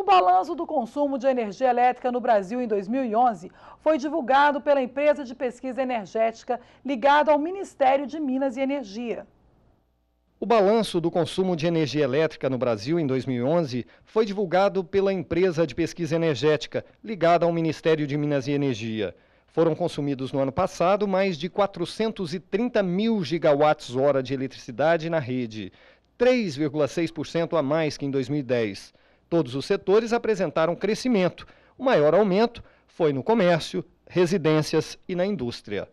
O balanço do consumo de energia elétrica no Brasil em 2011 foi divulgado pela empresa de pesquisa energética ligada ao Ministério de Minas e Energia. O balanço do consumo de energia elétrica no Brasil em 2011 foi divulgado pela empresa de pesquisa energética ligada ao Ministério de Minas e Energia. Foram consumidos no ano passado mais de 430 mil gigawatts-hora de eletricidade na rede, 3,6% a mais que em 2010. Todos os setores apresentaram crescimento. O maior aumento foi no comércio, residências e na indústria.